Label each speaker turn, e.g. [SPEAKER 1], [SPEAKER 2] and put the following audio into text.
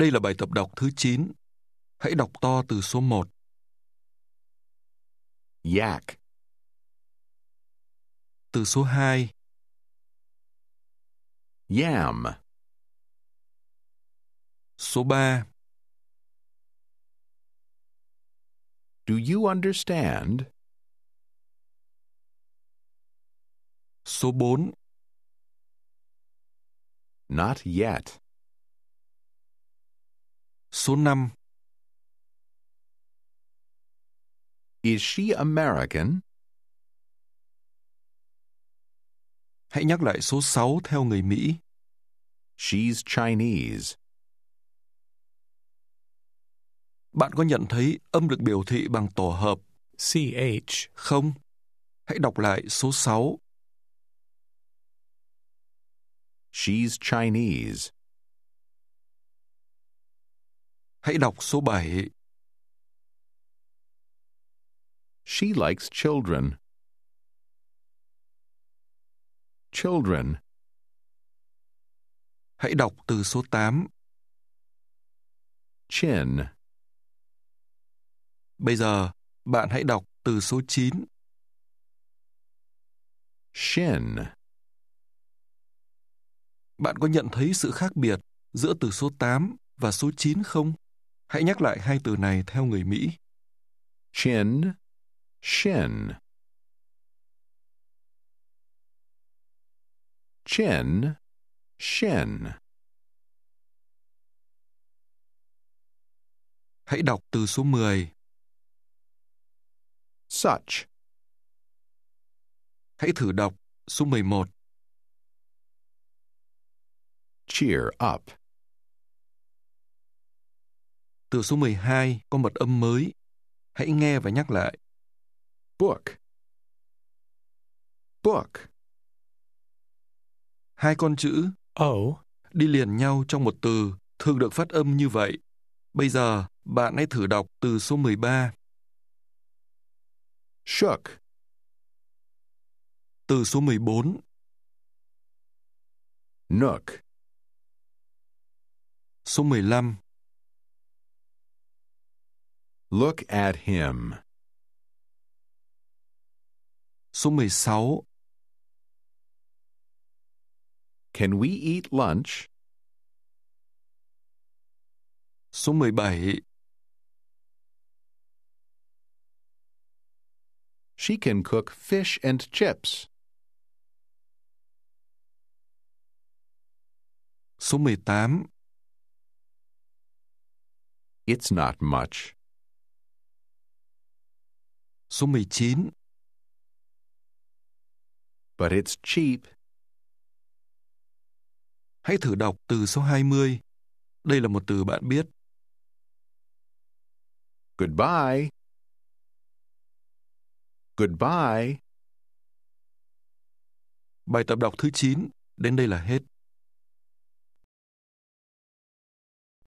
[SPEAKER 1] Đây là bài tập đọc thứ 9. Hãy đọc to từ số 1. Yak. Từ số 2. Yam. Số 3. Do you understand? Số 4. Not yet. Số 5 Is she American? Hãy nhắc lại số 6 theo người Mỹ. She's Chinese. Bạn có nhận thấy âm được biểu thị bằng tổ hợp CH không? Hãy đọc lại số 6. She's Chinese. Hãy đọc số 7. She likes children. Children. Hãy đọc từ số 8. Chin. Bây giờ, bạn hãy đọc từ số 9. Shin. Bạn có nhận thấy sự khác biệt giữa từ số 8 và số 9 không? Hãy nhắc lại hai từ này theo người Mỹ. Chin, shin. Chin, shin. Hãy đọc từ số 10. Such. Hãy thử đọc số 11. Cheer up. Từ số 12 có mật âm mới. Hãy nghe và nhắc lại. Book. Book. Hai con chữ O đi liền nhau trong một từ thường được phát âm như vậy. Bây giờ, bạn hãy thử đọc từ số 13. Shook. Từ số 14. Nook. Số 15. Look at him. Số 16 Can we eat lunch? Số 17 She can cook fish and chips. Số 18 It's not much. số 19. But it's cheap. Hãy thử đọc từ số 20. Đây là một từ bạn biết. Goodbye. Goodbye. Bài tập đọc thứ 9 đến đây là hết.